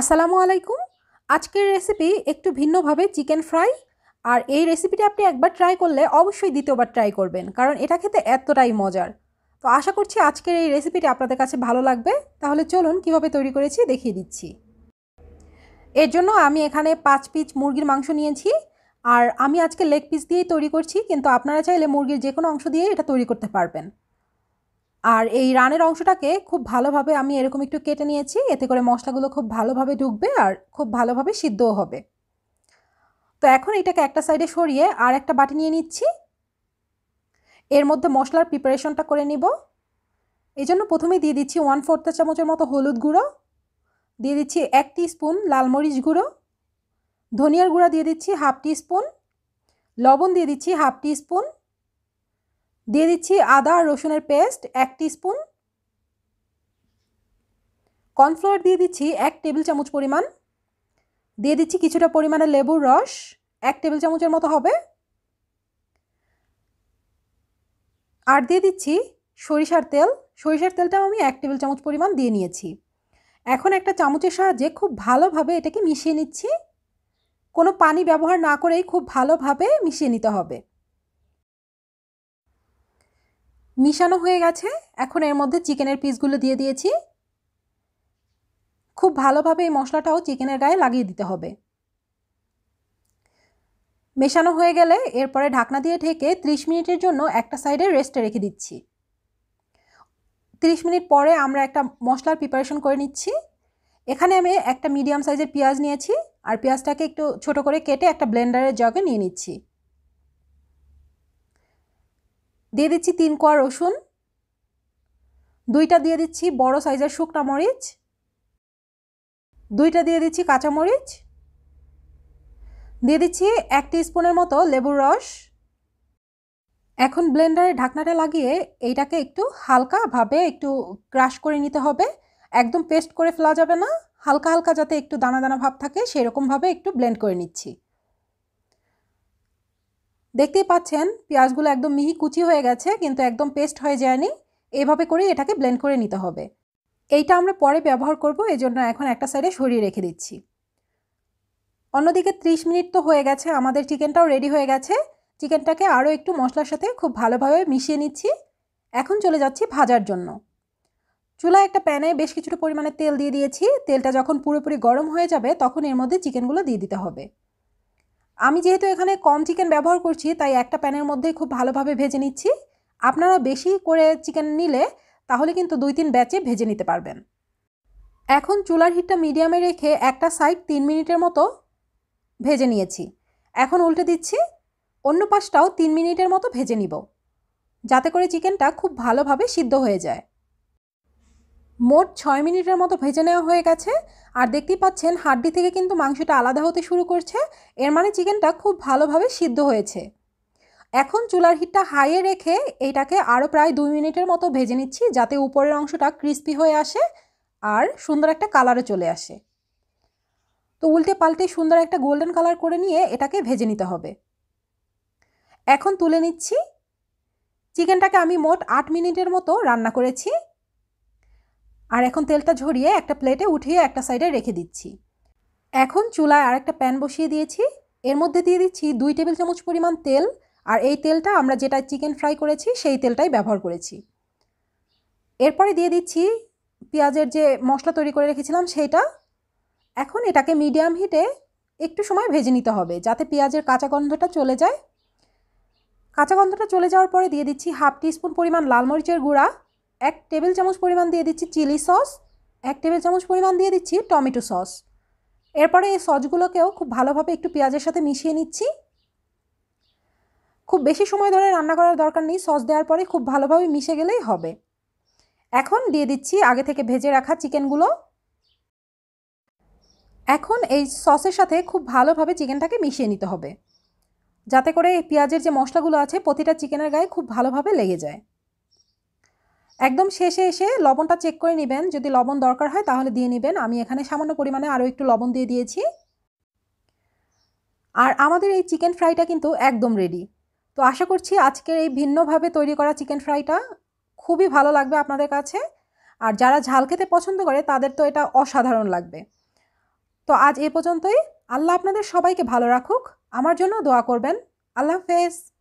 আসসালামু আলাইকুম আজকের রেসিপি একটু ভিন্নভাবে চিকেন ফ্রাই আর এই রেসিপিটা আপনি একবার ট্রাই করলে অবশ্যই দ্বিতীয়বার ট্রাই করবেন কারণ এটা খেতে এতটাই মজার তো আশা করছি আজকের এই রেসিপিটা আপনাদের কাছে ভালো লাগবে তাহলে চলুন কিভাবে তৈরি করেছি দেখিয়ে দিচ্ছি এর জন্য আমি এখানে পাঁচ পিস মুরগির মাংস নিয়েছি আর আমি আজকে লেগ পিস দিয়েই তৈরি করছি কিন্তু আপনারা চাইলে মুরগির যে কোনো অংশ দিয়েই এটা তৈরি করতে পারবেন আর এই রানের অংশটাকে খুব ভালোভাবে আমি এরকম একটু কেটে নিয়েছি এতে করে মশলাগুলো খুব ভালোভাবে ঢুকবে আর খুব ভালোভাবে সিদ্ধও হবে তো এখন এটাকে একটা সাইডে সরিয়ে আর একটা বাটি নিয়ে নিচ্ছি এর মধ্যে মশলার প্রিপারেশনটা করে নিব এই জন্য প্রথমেই দিয়ে দিচ্ছি ওয়ান ফোর্থ চামচের মতো হলুদ গুঁড়ো দিয়ে দিচ্ছি এক স্পুন লাল মরিচ গুঁড়ো ধনিয়ার গুঁড়া দিয়ে দিচ্ছি হাফ স্পুন লবণ দিয়ে দিচ্ছি হাফ স্পুন দিয়ে দিচ্ছি আদা আর রসুনের পেস্ট এক স্পুন কর্নফ্লোয়ার দিয়ে দিচ্ছি এক টেবিল চামচ পরিমাণ দিয়ে দিচ্ছি কিছুটা পরিমাণে লেবুর রস এক টেবিল চামচের মতো হবে আর দিয়ে দিচ্ছি সরিষার তেল সরিষার তেলটাও আমি এক টেবিল চামচ পরিমাণ দিয়ে নিয়েছি এখন একটা চামচের সাহায্যে খুব ভালোভাবে এটাকে মিশিয়ে নিচ্ছি কোনো পানি ব্যবহার না করেই খুব ভালোভাবে মিশিয়ে নিতে হবে মিশানো হয়ে গেছে এখন এর মধ্যে চিকেনের পিসগুলো দিয়ে দিয়েছি খুব ভালোভাবে এই মশলাটাও চিকেনের গায়ে লাগিয়ে দিতে হবে মেশানো হয়ে গেলে এরপরে ঢাকনা দিয়ে ঢেকে 30 মিনিটের জন্য একটা সাইডে রেস্টে রেখে দিচ্ছি 30 মিনিট পরে আমরা একটা মশলার প্রিপারেশন করে নিচ্ছি এখানে আমি একটা মিডিয়াম সাইজের পেঁয়াজ নিয়েছি আর পেঁয়াজটাকে একটু ছোট করে কেটে একটা ব্লেন্ডারের জগে নিয়ে নিচ্ছি দিয়ে দিচ্ছি তিন কোয়া রসুন দুইটা দিয়ে দিচ্ছি বড় সাইজের শুকনা মরিচ দুইটা দিয়ে দিচ্ছি কাঁচা মরিচ দিয়ে দিচ্ছি এক স্পুনের মতো লেবুর রস এখন ব্লেন্ডারে ঢাকনাটা লাগিয়ে এইটাকে একটু হালকাভাবে একটু ক্রাশ করে নিতে হবে একদম পেস্ট করে ফেলা যাবে না হালকা হালকা যাতে একটু দানা দানা ভাব থাকে সেরকমভাবে একটু ব্লেন্ড করে নিচ্ছি দেখতেই পাচ্ছেন পেঁয়াজগুলো একদম মিহি কুচি হয়ে গেছে কিন্তু একদম পেস্ট হয়ে যায়নি এইভাবে করে এটাকে ব্লেন্ড করে নিতে হবে এইটা আমরা পরে ব্যবহার করব এই জন্য এখন একটা সাইডে সরিয়ে রেখে দিচ্ছি অন্যদিকে 30 মিনিট তো হয়ে গেছে আমাদের চিকেনটাও রেডি হয়ে গেছে চিকেনটাকে আরও একটু মশলার সাথে খুব ভালোভাবে মিশিয়ে নিচ্ছি এখন চলে যাচ্ছি ভাজার জন্য চুলায় একটা প্যানে বেশ কিছুটা পরিমাণে তেল দিয়ে দিয়েছি তেলটা যখন পুরোপুরি গরম হয়ে যাবে তখন এর মধ্যে চিকেনগুলো দিয়ে দিতে হবে আমি যেহেতু এখানে কম চিকেন ব্যবহার করছি তাই একটা প্যানের মধ্যে খুব ভালোভাবে ভেজে নিচ্ছি আপনারা বেশি করে চিকেন নিলে তাহলে কিন্তু দুই তিন ব্যাচে ভেজে নিতে পারবেন এখন চুলার হিটটা মিডিয়ামে রেখে একটা সাইড তিন মিনিটের মতো ভেজে নিয়েছি এখন উল্টে দিচ্ছি অন্য পাশটাও তিন মিনিটের মতো ভেজে নিব যাতে করে চিকেনটা খুব ভালোভাবে সিদ্ধ হয়ে যায় মোট ছয় মিনিটের মতো ভেজে নেওয়া হয়ে গেছে আর দেখতেই পাচ্ছেন হাড্ডি থেকে কিন্তু মাংসটা আলাদা হতে শুরু করছে এর মানে চিকেনটা খুব ভালোভাবে সিদ্ধ হয়েছে এখন চুলার হিটটা হাইয়ে রেখে এইটাকে আরও প্রায় দুই মিনিটের মতো ভেজে নিচ্ছি যাতে উপরের অংশটা ক্রিস্পি হয়ে আসে আর সুন্দর একটা কালারও চলে আসে তো উল্টে পাল্টে সুন্দর একটা গোল্ডেন কালার করে নিয়ে এটাকে ভেজে নিতে হবে এখন তুলে নিচ্ছি চিকেনটাকে আমি মোট আট মিনিটের মতো রান্না করেছি আর এখন তেলটা ঝরিয়ে একটা প্লেটে উঠিয়ে একটা সাইডে রেখে দিচ্ছি এখন চুলায় আর একটা প্যান বসিয়ে দিয়েছি এর মধ্যে দিয়ে দিচ্ছি দুই টেবিল চামচ পরিমাণ তেল আর এই তেলটা আমরা যেটা চিকেন ফ্রাই করেছি সেই তেলটাই ব্যবহার করেছি এরপরে দিয়ে দিচ্ছি পেঁয়াজের যে মশলা তৈরি করে রেখেছিলাম সেটা এখন এটাকে মিডিয়াম হিটে একটু সময় ভেজে নিতে হবে যাতে পেঁয়াজের কাঁচা গন্ধটা চলে যায় কাঁচা গন্ধটা চলে যাওয়ার পরে দিয়ে দিচ্ছি হাফ টিস্পুন পরিমাণ লাল মরিচের গুঁড়া এক টেবিল চামচ পরিমাণ দিয়ে দিচ্ছি চিলি সস এক টেবিল চামচ পরিমাণ দিয়ে দিচ্ছি টমেটো সস এরপরে এই সসগুলোকেও খুব ভালোভাবে একটু পেঁয়াজের সাথে মিশিয়ে নিচ্ছি খুব বেশি সময় ধরে রান্না করার দরকার নেই সস দেওয়ার পরে খুব ভালোভাবে মিশে গেলেই হবে এখন দিয়ে দিচ্ছি আগে থেকে ভেজে রাখা চিকেনগুলো এখন এই সসের সাথে খুব ভালোভাবে চিকেনটাকে মিশিয়ে নিতে হবে যাতে করে পেঁয়াজের যে মশলাগুলো আছে প্রতিটা চিকেনের গায়ে খুব ভালোভাবে লেগে যায় একদম শেষে এসে লবণটা চেক করে নেবেন যদি লবণ দরকার হয় তাহলে দিয়ে নেবেন আমি এখানে সামান্য পরিমাণে আরও একটু লবণ দিয়ে দিয়েছি আর আমাদের এই চিকেন ফ্রাইটা কিন্তু একদম রেডি তো আশা করছি আজকের এই ভিন্নভাবে তৈরি করা চিকেন ফ্রাইটা খুবই ভালো লাগবে আপনাদের কাছে আর যারা ঝাল খেতে পছন্দ করে তাদের তো এটা অসাধারণ লাগবে তো আজ এ পর্যন্তই আল্লাহ আপনাদের সবাইকে ভালো রাখুক আমার জন্য দোয়া করবেন আল্লাহ হাফেজ